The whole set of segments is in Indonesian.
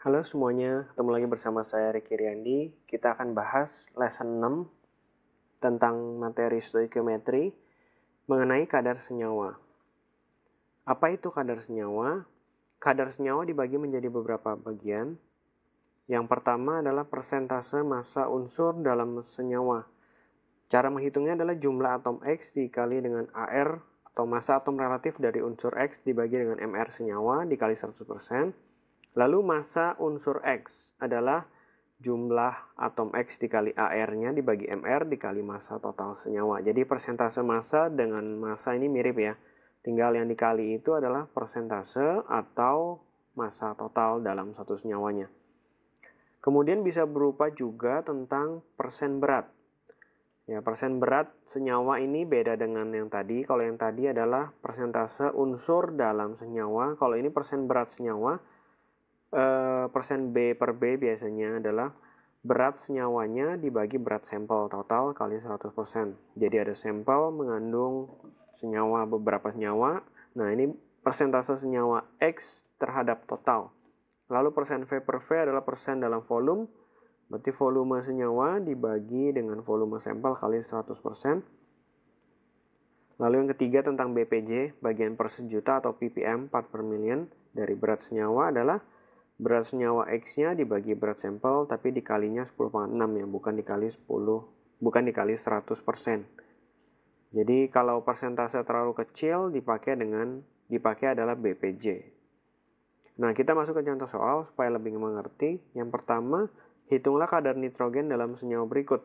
Halo semuanya, ketemu lagi bersama saya Riki Riandi. Kita akan bahas lesson 6 tentang materi stoikiometri mengenai kadar senyawa. Apa itu kadar senyawa? Kadar senyawa dibagi menjadi beberapa bagian. Yang pertama adalah persentase massa unsur dalam senyawa. Cara menghitungnya adalah jumlah atom X dikali dengan AR atau massa atom relatif dari unsur X dibagi dengan MR senyawa dikali 100%. Lalu masa unsur X adalah jumlah atom X dikali AR-nya dibagi MR dikali massa total senyawa. Jadi persentase massa dengan massa ini mirip ya. Tinggal yang dikali itu adalah persentase atau massa total dalam satu senyawanya. Kemudian bisa berupa juga tentang persen berat. Ya, persen berat senyawa ini beda dengan yang tadi. Kalau yang tadi adalah persentase unsur dalam senyawa, kalau ini persen berat senyawa Eh, persen B per B biasanya adalah berat senyawanya dibagi berat sampel total kali 100%. Jadi ada sampel mengandung senyawa beberapa senyawa. Nah, ini persentase senyawa X terhadap total. Lalu persen V per V adalah persen dalam volume. Berarti volume senyawa dibagi dengan volume sampel kali 100%. Lalu yang ketiga tentang BPJ, bagian per sejuta atau ppm, part per million, dari berat senyawa adalah berat senyawa X-nya dibagi berat sampel tapi dikalinya 10,6 ya, bukan dikali 10, bukan dikali 100%. Jadi kalau persentase terlalu kecil dipakai dengan dipakai adalah BPJ. Nah, kita masuk ke contoh soal supaya lebih mengerti. Yang pertama, hitunglah kadar nitrogen dalam senyawa berikut.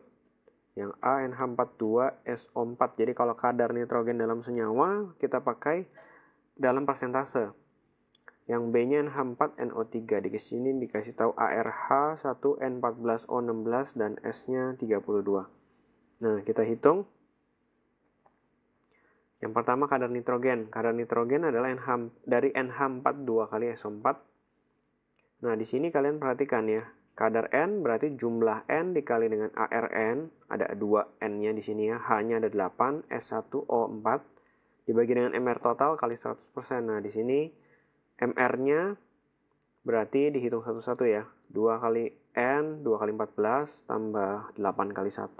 Yang A NH42SO4. Jadi kalau kadar nitrogen dalam senyawa kita pakai dalam persentase yang B-nya NH4NO3 di sini dikasih tahu ARH1N14O16 dan S-nya 32. Nah, kita hitung. Yang pertama kadar nitrogen. Kadar nitrogen adalah NH dari NH4 2 kali SO4. Nah, di sini kalian perhatikan ya. Kadar N berarti jumlah N dikali dengan ARN, ada 2 N-nya di sini ya, H-nya ada 8, S1O4, dibagi dengan MR total kali 100%. Nah, di sini MR-nya berarti dihitung satu-satu ya. 2 kali N, 2 kali 14, tambah 8 kali 1,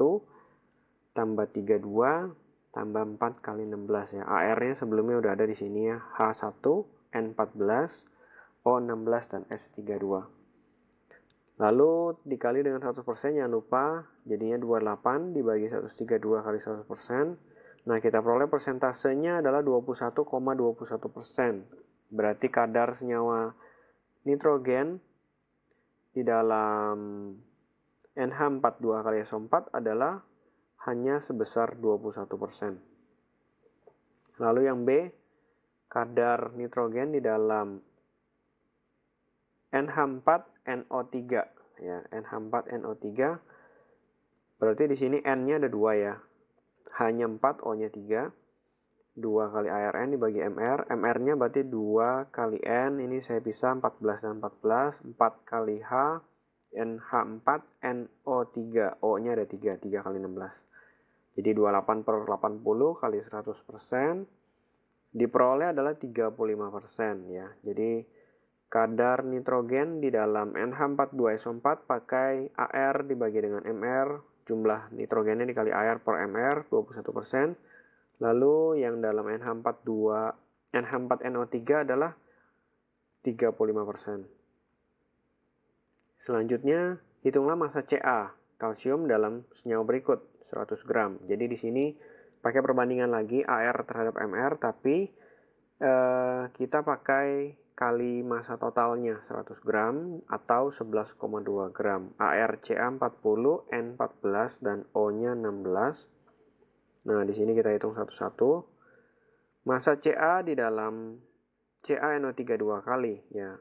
tambah 32, tambah 4 kali 16 ya. AR-nya sebelumnya udah ada di sini ya. H1, N14, O16, dan S32. Lalu dikali dengan 100% jangan lupa jadinya 28 dibagi 132 kali 100%. Nah, kita peroleh persentasenya adalah 21,21%. ,21%. Berarti kadar senyawa nitrogen di dalam NH42 kali SO4 adalah hanya sebesar 21%. Lalu yang B, kadar nitrogen di dalam NH4NO3 ya, NH4NO3 berarti di sini N-nya ada dua ya. Hanya 4, O-nya 3 2 kali ARN dibagi MR. MR-nya berarti 2 kali N. Ini saya bisa 14 dan 14. 4 kali H. NH4, NO3. O-nya ada 3. 3 kali 16. Jadi 28 per 80 kali 100 persen. Diperoleh adalah 35 persen ya. Jadi kadar nitrogen di dalam NH42SO4 pakai AR dibagi dengan MR. Jumlah nitrogennya dikali AR per MR 21 persen Lalu yang dalam NH42, NH4NO3 adalah 35%. Selanjutnya, hitunglah massa Ca, kalsium dalam senyawa berikut, 100 gram. Jadi di sini pakai perbandingan lagi AR terhadap MR, tapi eh, kita pakai kali massa totalnya 100 gram atau 11,2 gram. AR Ca 40, N 14, dan O-nya 16 Nah, di sini kita hitung satu-satu. Masa CA di dalam CA NO3 dua kali ya.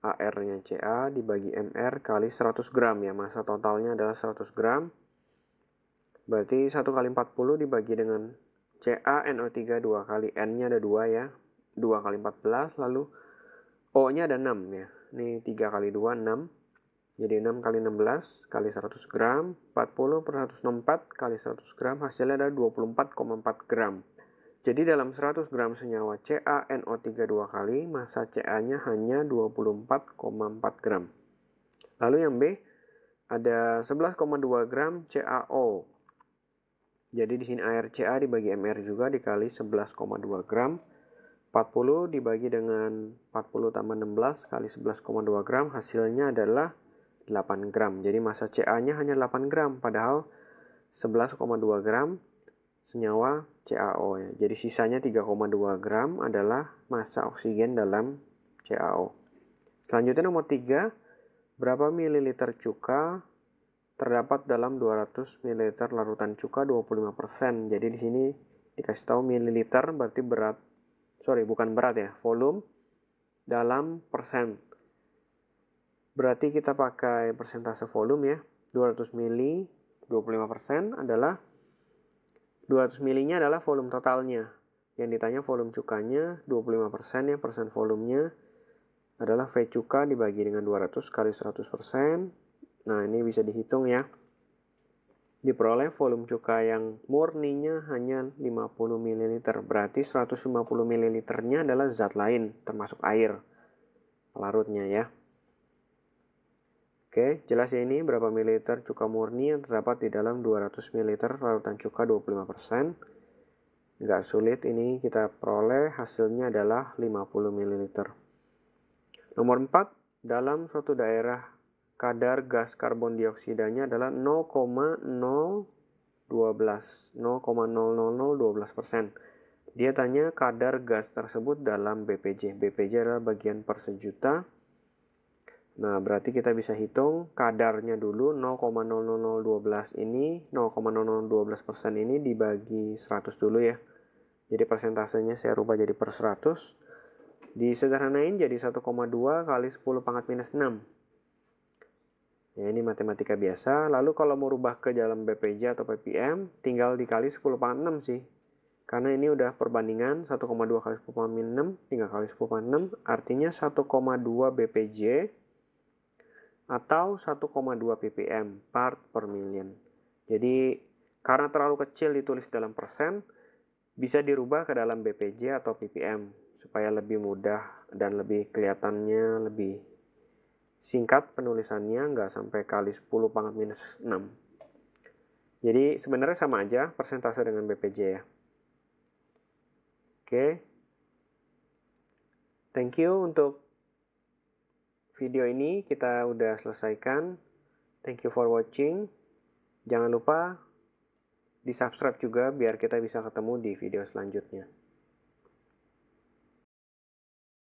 AR-nya CA dibagi MR kali 100 gram ya. Masa totalnya adalah 100 gram. Berarti 1 kali 40 dibagi dengan CA NO3 dua kali. N-nya ada 2 ya. 2 kali 14 lalu O-nya ada 6 ya. Ini 3 kali 2 6. Jadi 6 kali 16 kali 100 gram, 40 per 164 kali 100 gram, hasilnya ada 24,4 gram. Jadi dalam 100 gram senyawa CaNO3 dua kali, masa Ca-nya hanya 24,4 gram. Lalu yang B, ada 11,2 gram CaO. Jadi di sini ARCA dibagi MR juga dikali 11,2 gram. 40 dibagi dengan 40 tambah 16 kali 11,2 gram, hasilnya adalah 8 gram. Jadi massa CA-nya hanya 8 gram, padahal 11,2 gram senyawa CaO. Ya. Jadi sisanya 3,2 gram adalah massa oksigen dalam CaO. Selanjutnya nomor 3, berapa mililiter cuka terdapat dalam 200 ml larutan cuka 25%. Jadi di sini dikasih tahu mililiter berarti berat, sorry bukan berat ya, volume dalam persen Berarti kita pakai persentase volume ya. 200 mili 25% adalah 200 milinya adalah volume totalnya. Yang ditanya volume cukanya 25% ya persen volumenya adalah V cuka dibagi dengan 200 kali 100%. Nah, ini bisa dihitung ya. Diperoleh volume cuka yang murninya hanya 50 ml. Berarti 150 ml-nya adalah zat lain termasuk air larutnya ya. Oke, jelas ya ini berapa mililiter cuka murni yang terdapat di dalam 200 ml larutan cuka 25%. Nggak sulit, ini kita peroleh hasilnya adalah 50 ml. Nomor 4, dalam suatu daerah kadar gas karbon dioksidanya adalah 0,012 persen. Dia tanya kadar gas tersebut dalam BPJ. BPJ adalah bagian per sejuta Nah, berarti kita bisa hitung kadarnya dulu 0,00012 ini, 0,0012% ini dibagi 100 dulu ya. Jadi persentasenya saya rubah jadi per 100. Disederhanain jadi 1,2 kali 10 pangkat minus 6. Ya, ini matematika biasa. Lalu kalau mau rubah ke dalam BPJ atau PPM, tinggal dikali 10 pangkat 6 sih. Karena ini udah perbandingan 1,2 kali 10 pangkat minus 6, tinggal kali 10 pangkat 6, artinya 1,2 BPJ atau 1,2 ppm part per million. Jadi karena terlalu kecil ditulis dalam persen, bisa dirubah ke dalam BPJ atau ppm supaya lebih mudah dan lebih kelihatannya lebih singkat penulisannya nggak sampai kali 10 pangkat minus 6. Jadi sebenarnya sama aja persentase dengan BPJ ya. Oke. Okay. Thank you untuk video ini kita udah selesaikan. Thank you for watching. Jangan lupa di subscribe juga biar kita bisa ketemu di video selanjutnya.